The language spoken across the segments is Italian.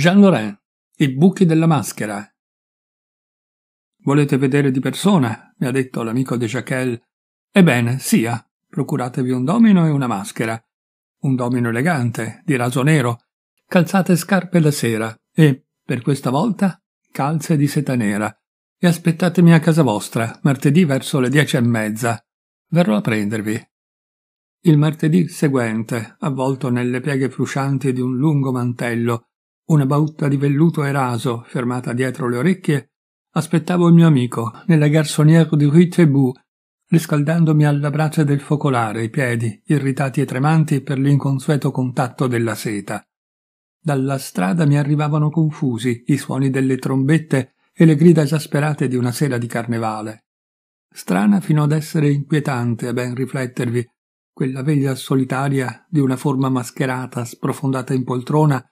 Jean Laurent, i buchi della maschera. Volete vedere di persona? mi ha detto l'amico de Jacquel. Ebbene, sia, procuratevi un domino e una maschera. Un domino elegante, di raso nero, calzate scarpe da sera e, per questa volta, calze di seta nera. E aspettatemi a casa vostra, martedì verso le dieci e mezza. Verrò a prendervi. Il martedì seguente, avvolto nelle pieghe fruscianti di un lungo mantello, una bauta di velluto e raso, fermata dietro le orecchie, aspettavo il mio amico nella garçonnière di Rue Tréboux, riscaldandomi alla brace del focolare i piedi, irritati e tremanti per l'inconsueto contatto della seta. Dalla strada mi arrivavano confusi i suoni delle trombette e le grida esasperate di una sera di carnevale. Strana fino ad essere inquietante a ben riflettervi, quella veglia solitaria di una forma mascherata sprofondata in poltrona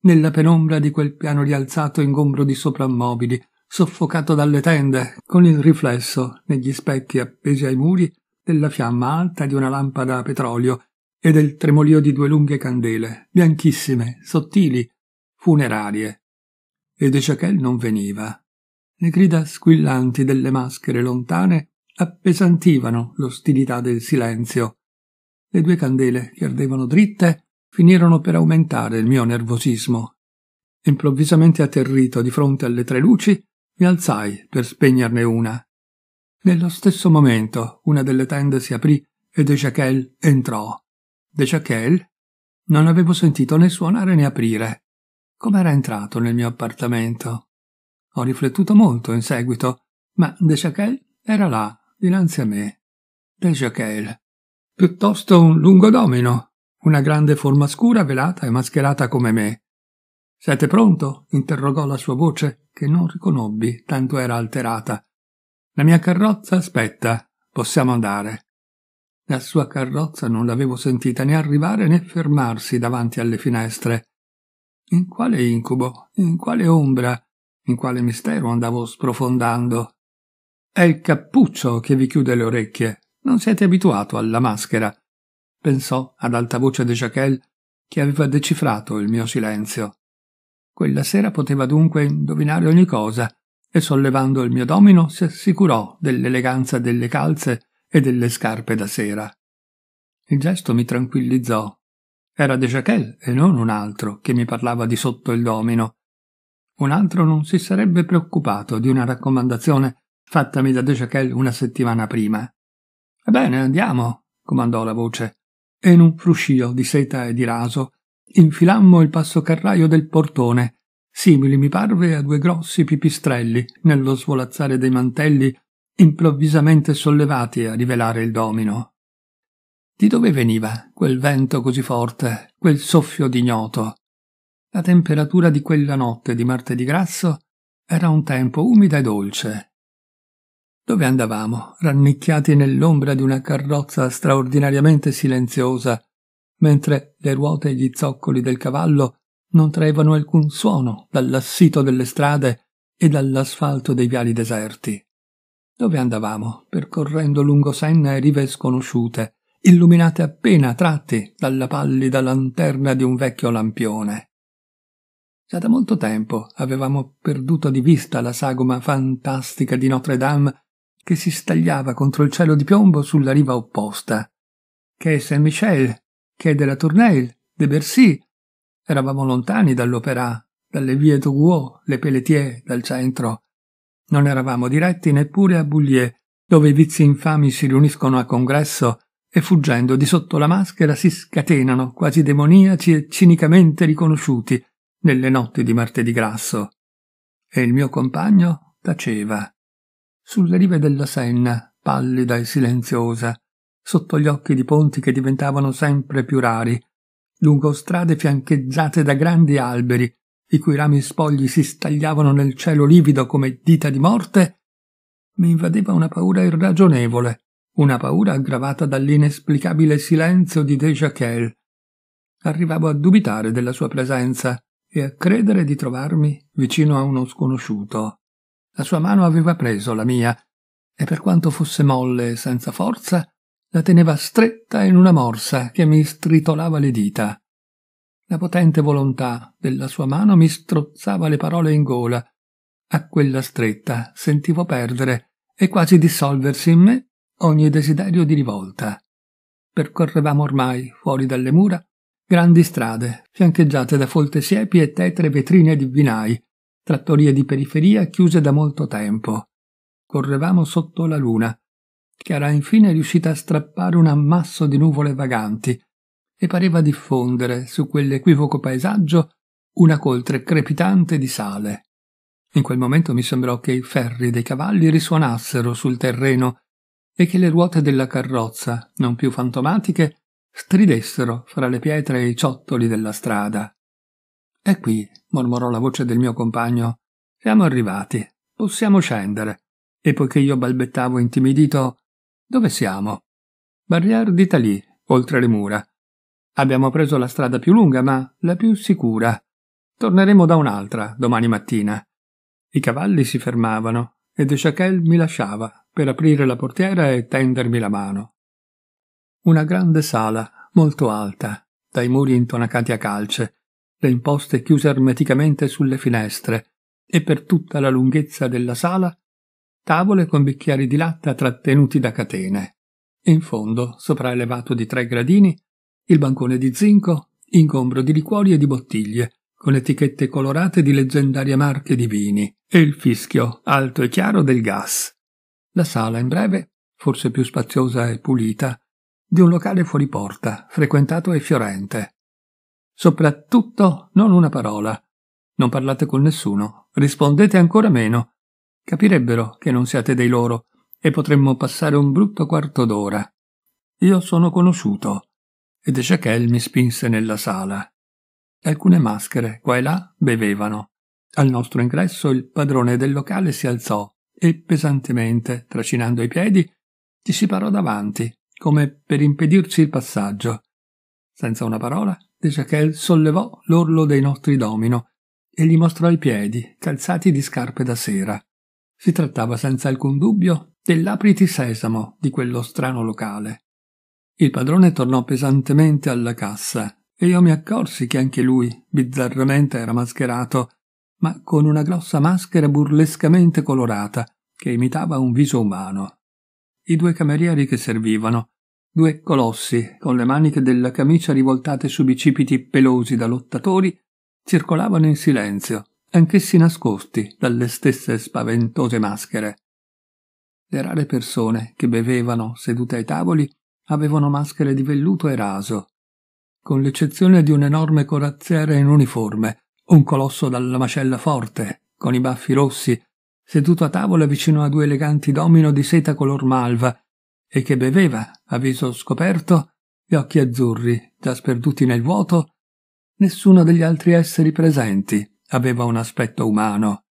nella penombra di quel piano rialzato ingombro di soprammobili, soffocato dalle tende, con il riflesso negli specchi appesi ai muri della fiamma alta di una lampada a petrolio e del tremolio di due lunghe candele, bianchissime, sottili, funerarie. Ed Ezechiel non veniva. Le grida squillanti delle maschere lontane appesantivano l'ostilità del silenzio. Le due candele che ardevano dritte finirono per aumentare il mio nervosismo. Improvvisamente atterrito di fronte alle tre luci, mi alzai per spegnerne una. Nello stesso momento una delle tende si aprì e De Jaquel entrò. De Jaquel? Non avevo sentito né suonare né aprire. Com'era entrato nel mio appartamento? Ho riflettuto molto in seguito, ma De Jaquel era là, dinanzi a me. De Jaquel. Piuttosto un lungo domino, una grande forma scura, velata e mascherata come me. Siete pronto? interrogò la sua voce, che non riconobbi, tanto era alterata. La mia carrozza aspetta, possiamo andare. La sua carrozza non l'avevo sentita né arrivare né fermarsi davanti alle finestre. In quale incubo, in quale ombra, in quale mistero andavo sprofondando? È il cappuccio che vi chiude le orecchie. Non siete abituato alla maschera pensò ad alta voce De Jacquel, che aveva decifrato il mio silenzio. Quella sera poteva dunque indovinare ogni cosa, e sollevando il mio domino si assicurò dell'eleganza delle calze e delle scarpe da sera. Il gesto mi tranquillizzò. Era De Jacquel e non un altro che mi parlava di sotto il domino. Un altro non si sarebbe preoccupato di una raccomandazione fattami da De Jacquel una settimana prima. Ebbene, andiamo, comandò la voce e in un fruscio di seta e di raso infilammo il passo carraio del portone simili mi parve a due grossi pipistrelli nello svolazzare dei mantelli improvvisamente sollevati a rivelare il domino di dove veniva quel vento così forte quel soffio d'ignoto la temperatura di quella notte di martedì grasso era un tempo umida e dolce dove andavamo, rannicchiati nell'ombra di una carrozza straordinariamente silenziosa, mentre le ruote e gli zoccoli del cavallo non traevano alcun suono dall'assito delle strade e dall'asfalto dei viali deserti. Dove andavamo, percorrendo lungo Senna e rive sconosciute, illuminate appena a tratti dalla pallida lanterna di un vecchio lampione. Già da molto tempo avevamo perduto di vista la sagoma fantastica di Notre Dame che si stagliava contro il cielo di piombo sulla riva opposta. Che è Saint-Michel, che è della Tournelle, de Bercy. Eravamo lontani dall'Opéra, dalle vie Toguo, le Pelletier, dal centro. Non eravamo diretti neppure a Boulier, dove i vizi infami si riuniscono a congresso e fuggendo di sotto la maschera si scatenano, quasi demoniaci e cinicamente riconosciuti, nelle notti di martedì grasso. E il mio compagno taceva sulle rive della Senna, pallida e silenziosa, sotto gli occhi di ponti che diventavano sempre più rari, lungo strade fiancheggiate da grandi alberi, i cui rami spogli si stagliavano nel cielo livido come dita di morte, mi invadeva una paura irragionevole, una paura aggravata dall'inesplicabile silenzio di De Jacquel. Arrivavo a dubitare della sua presenza e a credere di trovarmi vicino a uno sconosciuto. La sua mano aveva preso la mia, e per quanto fosse molle e senza forza, la teneva stretta in una morsa che mi stritolava le dita. La potente volontà della sua mano mi strozzava le parole in gola. A quella stretta sentivo perdere e quasi dissolversi in me ogni desiderio di rivolta. Percorrevamo ormai, fuori dalle mura, grandi strade, fiancheggiate da folte siepi e tetre vetrine di vinai, trattoria di periferia chiuse da molto tempo. Correvamo sotto la luna, che era infine riuscita a strappare un ammasso di nuvole vaganti e pareva diffondere su quell'equivoco paesaggio una coltre crepitante di sale. In quel momento mi sembrò che i ferri dei cavalli risuonassero sul terreno e che le ruote della carrozza, non più fantomatiche, stridessero fra le pietre e i ciottoli della strada. È qui, mormorò la voce del mio compagno. Siamo arrivati, possiamo scendere. E poiché io balbettavo intimidito, dove siamo? Barrière d'Italie, oltre le mura. Abbiamo preso la strada più lunga, ma la più sicura. Torneremo da un'altra domani mattina. I cavalli si fermavano e De Chacel mi lasciava per aprire la portiera e tendermi la mano. Una grande sala, molto alta, dai muri intonacati a calce, le imposte chiuse ermeticamente sulle finestre e per tutta la lunghezza della sala tavole con bicchieri di latta trattenuti da catene. In fondo, sopraelevato di tre gradini, il bancone di zinco, ingombro di liquori e di bottiglie, con etichette colorate di leggendarie marche di vini, e il fischio alto e chiaro del gas. La sala, in breve, forse più spaziosa e pulita, di un locale fuori porta, frequentato e fiorente. Soprattutto non una parola. Non parlate con nessuno, rispondete ancora meno. Capirebbero che non siate dei loro e potremmo passare un brutto quarto d'ora. Io sono conosciuto. Ed Ezechiel mi spinse nella sala. Alcune maschere, qua e là, bevevano. Al nostro ingresso il padrone del locale si alzò e pesantemente, tracinando i piedi, ci si parò davanti, come per impedirci il passaggio. Senza una parola, De Jaquel sollevò l'orlo dei nostri domino e gli mostrò i piedi, calzati di scarpe da sera. Si trattava senza alcun dubbio dell'apriti sesamo di quello strano locale. Il padrone tornò pesantemente alla cassa e io mi accorsi che anche lui, bizzarramente, era mascherato, ma con una grossa maschera burlescamente colorata che imitava un viso umano. I due camerieri che servivano due colossi, con le maniche della camicia rivoltate su bicipiti pelosi da lottatori, circolavano in silenzio, anch'essi nascosti dalle stesse spaventose maschere. Le rare persone che bevevano sedute ai tavoli avevano maschere di velluto e raso, con l'eccezione di un enorme corazziere in uniforme, un colosso dalla mascella forte, con i baffi rossi, seduto a tavola vicino a due eleganti domino di seta color malva, e che beveva, a viso scoperto, gli occhi azzurri, già sperduti nel vuoto, nessuno degli altri esseri presenti aveva un aspetto umano.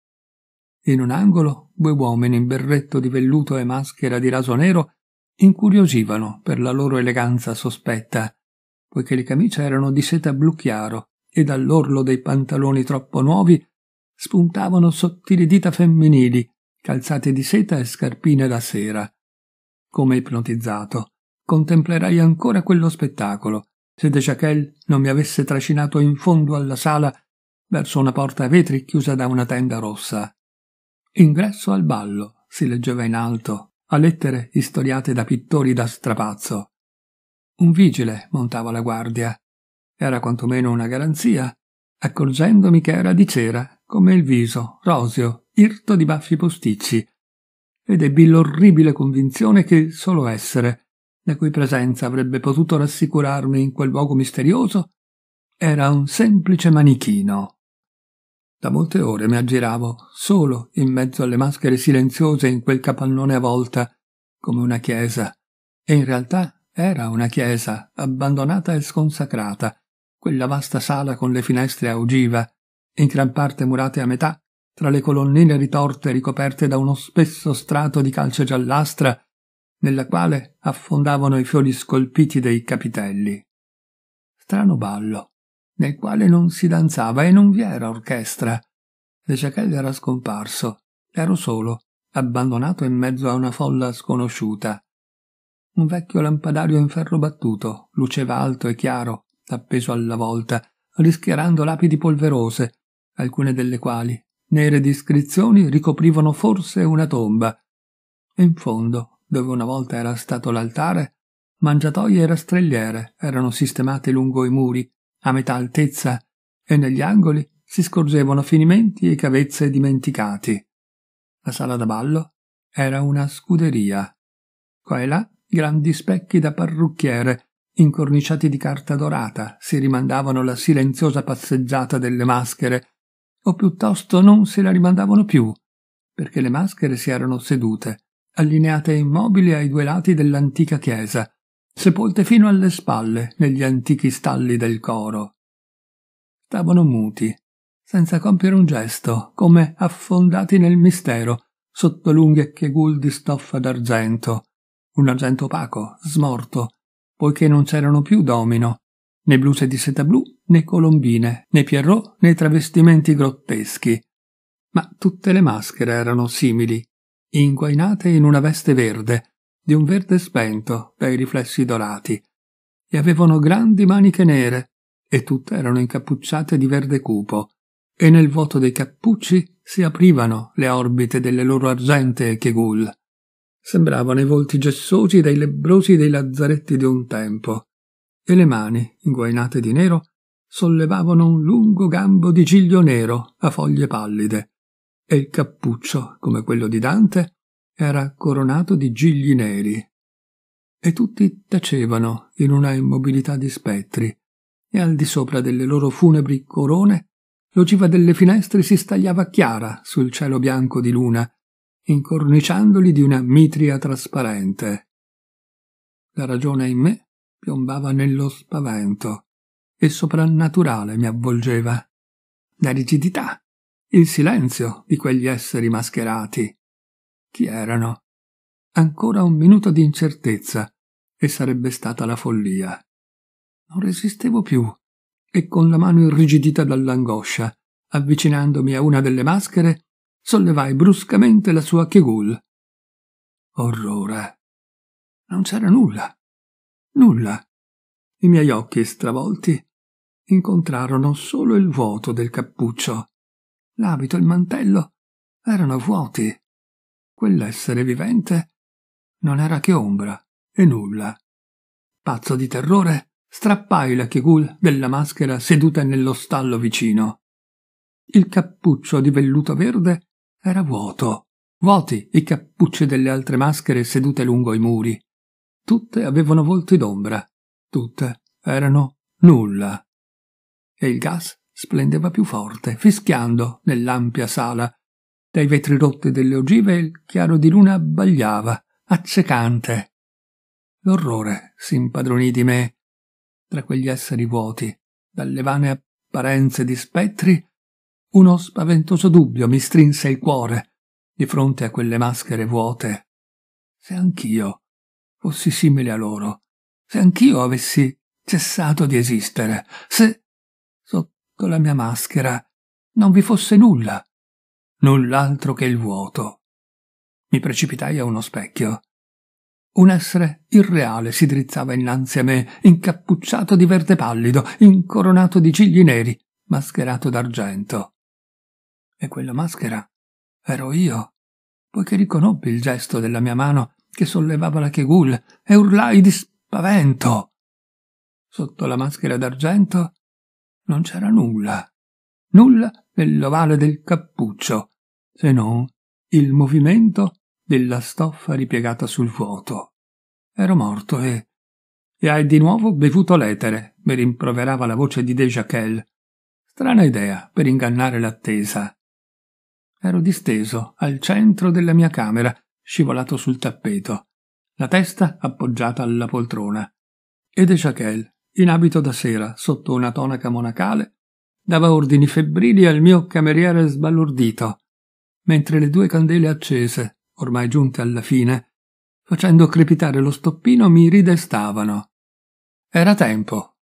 In un angolo due uomini in berretto di velluto e maschera di raso nero incuriosivano per la loro eleganza sospetta, poiché le camicie erano di seta blu chiaro e dall'orlo dei pantaloni troppo nuovi spuntavano sottili dita femminili, calzate di seta e scarpine da sera come ipnotizzato, Contemplerei ancora quello spettacolo, se De Jaquel non mi avesse trascinato in fondo alla sala verso una porta a vetri chiusa da una tenda rossa. Ingresso al ballo, si leggeva in alto, a lettere istoriate da pittori da strapazzo. Un vigile montava la guardia. Era quantomeno una garanzia, accorgendomi che era di cera, come il viso, roseo, irto di baffi posticci, ed ebbi l'orribile convinzione che il solo essere, la cui presenza avrebbe potuto rassicurarmi in quel luogo misterioso, era un semplice manichino. Da molte ore mi aggiravo, solo in mezzo alle maschere silenziose in quel capannone a volta, come una chiesa, e in realtà era una chiesa, abbandonata e sconsacrata, quella vasta sala con le finestre a ogiva, in gran parte murate a metà tra le colonnine ritorte ricoperte da uno spesso strato di calce giallastra, nella quale affondavano i fiori scolpiti dei capitelli. Strano ballo, nel quale non si danzava e non vi era orchestra. De Chacel era scomparso, ero solo, abbandonato in mezzo a una folla sconosciuta. Un vecchio lampadario in ferro battuto luceva alto e chiaro, appeso alla volta, rischiarando lapidi polverose, alcune delle quali nere di iscrizioni ricoprivano forse una tomba. E In fondo, dove una volta era stato l'altare, mangiatoie e rastrelliere erano sistemate lungo i muri, a metà altezza, e negli angoli si scorgevano finimenti e cavezze dimenticati. La sala da ballo era una scuderia. Qua e là grandi specchi da parrucchiere, incorniciati di carta dorata, si rimandavano la silenziosa passeggiata delle maschere o piuttosto non se la rimandavano più, perché le maschere si erano sedute, allineate immobili ai due lati dell'antica chiesa, sepolte fino alle spalle negli antichi stalli del coro. Stavano muti, senza compiere un gesto, come affondati nel mistero, sotto lunghe chegul di stoffa d'argento, un argento opaco, smorto, poiché non c'erano più domino, né bluse di seta blu, né colombine, né pierrot, né travestimenti grotteschi. Ma tutte le maschere erano simili, inguainate in una veste verde, di un verde spento dai riflessi dorati, e avevano grandi maniche nere, e tutte erano incappucciate di verde cupo, e nel vuoto dei cappucci si aprivano le orbite delle loro argentee chegul. Sembravano i volti gessosi dei lebbrosi dei lazzaretti di un tempo, e le mani, inguainate di nero, sollevavano un lungo gambo di giglio nero a foglie pallide, e il cappuccio, come quello di Dante, era coronato di gigli neri. E tutti tacevano in una immobilità di spettri, e al di sopra delle loro funebri corone l'ogiva delle finestre si stagliava chiara sul cielo bianco di luna, incorniciandoli di una mitria trasparente. La ragione in me piombava nello spavento. e soprannaturale mi avvolgeva. La rigidità, il silenzio di quegli esseri mascherati. Chi erano? Ancora un minuto di incertezza e sarebbe stata la follia. Non resistevo più e con la mano irrigidita dall'angoscia, avvicinandomi a una delle maschere, sollevai bruscamente la sua Kegul. Orrore. Non c'era nulla. Nulla. I miei occhi stravolti incontrarono solo il vuoto del cappuccio. L'abito e il mantello erano vuoti. Quell'essere vivente non era che ombra e nulla. Pazzo di terrore, strappai la chigul della maschera seduta nello stallo vicino. Il cappuccio di velluto verde era vuoto. Vuoti i cappucci delle altre maschere sedute lungo i muri. Tutte avevano volti d'ombra, tutte erano nulla. E il gas splendeva più forte, fischiando nell'ampia sala. Dai vetri rotti delle ogive il chiaro di luna abbagliava, accecante. L'orrore si impadronì di me. Tra quegli esseri vuoti, dalle vane apparenze di spettri, uno spaventoso dubbio mi strinse il cuore di fronte a quelle maschere vuote. Se anch'io fossi simile a loro, se anch'io avessi cessato di esistere, se sotto la mia maschera non vi fosse nulla, null'altro che il vuoto. Mi precipitai a uno specchio. Un essere irreale si drizzava innanzi a me, incappucciato di verde pallido, incoronato di cigli neri, mascherato d'argento. E quella maschera ero io, poiché riconobbi il gesto della mia mano che sollevava la chegul e urlai di spavento. Sotto la maschera d'argento non c'era nulla, nulla nell'ovale del cappuccio, se non il movimento della stoffa ripiegata sul vuoto. Ero morto e... E hai di nuovo bevuto l'etere, mi rimproverava la voce di Dejaquel. Strana idea per ingannare l'attesa. Ero disteso al centro della mia camera, scivolato sul tappeto, la testa appoggiata alla poltrona. Ed Echaquel, in abito da sera, sotto una tonaca monacale, dava ordini febbrili al mio cameriere sbalordito, mentre le due candele accese, ormai giunte alla fine, facendo crepitare lo stoppino, mi ridestavano. Era tempo,